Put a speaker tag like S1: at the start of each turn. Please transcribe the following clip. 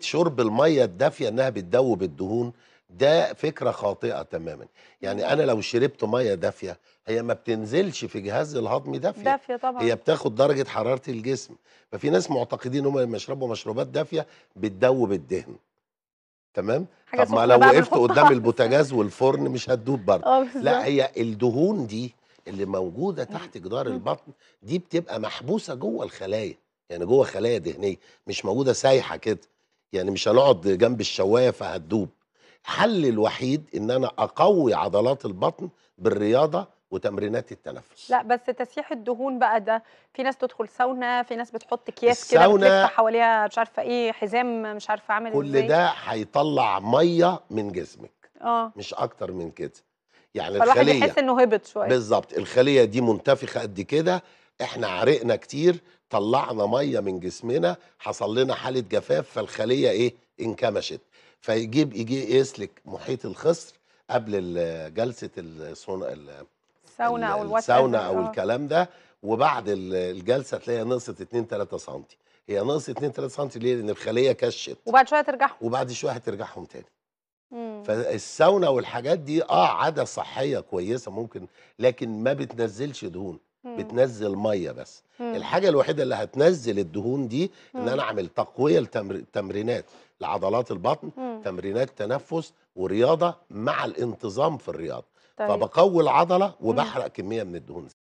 S1: شرب الميه الدافيه انها بتذوب الدهون ده فكره خاطئه تماما يعني انا لو شربت ميه دافيه هي ما بتنزلش في جهاز الهضمي دافيه دافيه طبعا هي بتاخد درجه حراره الجسم ففي ناس معتقدين هم لما يشربوا مشروبات دافيه بتدوب الدهن تمام طب ما لو وقفت قدام البوتاجاز والفرن مش هتدوب برضه اه، لا هي الدهون دي اللي موجوده تحت جدار البطن دي بتبقى محبوسه جوه الخلايا يعني جوه خلايا دهنيه مش موجوده سايحه كده يعني مش هنقعد جنب الشوايه فهتدوب الحل الوحيد ان انا اقوي عضلات البطن بالرياضه وتمرينات التنفس لا بس تسيح الدهون بقى ده في ناس تدخل ساونا في ناس بتحط اكياس كده بتلف حواليها مش عارفه ايه حزام مش عارفه عامل ازاي كل ده هيطلع ميه من جسمك اه مش اكتر من كده يعني فالواحد الخليه يحس انه هبط شويه بالظبط الخليه دي منتفخه قد كده احنا عرقنا كتير طلعنا ميه من جسمنا حصل لنا حاله جفاف فالخليه ايه انكمشت فيجيب يجي يسلك محيط الخصر قبل جلسه الصنع الساونا او الساونا آه. او الكلام ده وبعد الجلسه تلاقيها نقصت 2 3 سم هي نقصت 2 3 سم ليه؟ لان الخليه كشت وبعد شويه ترجعهم وبعد شويه هترجعهم تاني فالساونا والحاجات دي اه عاده صحيه كويسه ممكن لكن ما بتنزلش دهون مم. بتنزل ميه بس مم. الحاجه الوحيده اللي هتنزل الدهون دي ان انا اعمل تقويه لتمرينات لعضلات البطن مم. تمرينات تنفس ورياضه مع الانتظام في الرياضه طيب. فبقوي العضله وبحرق كميه من الدهون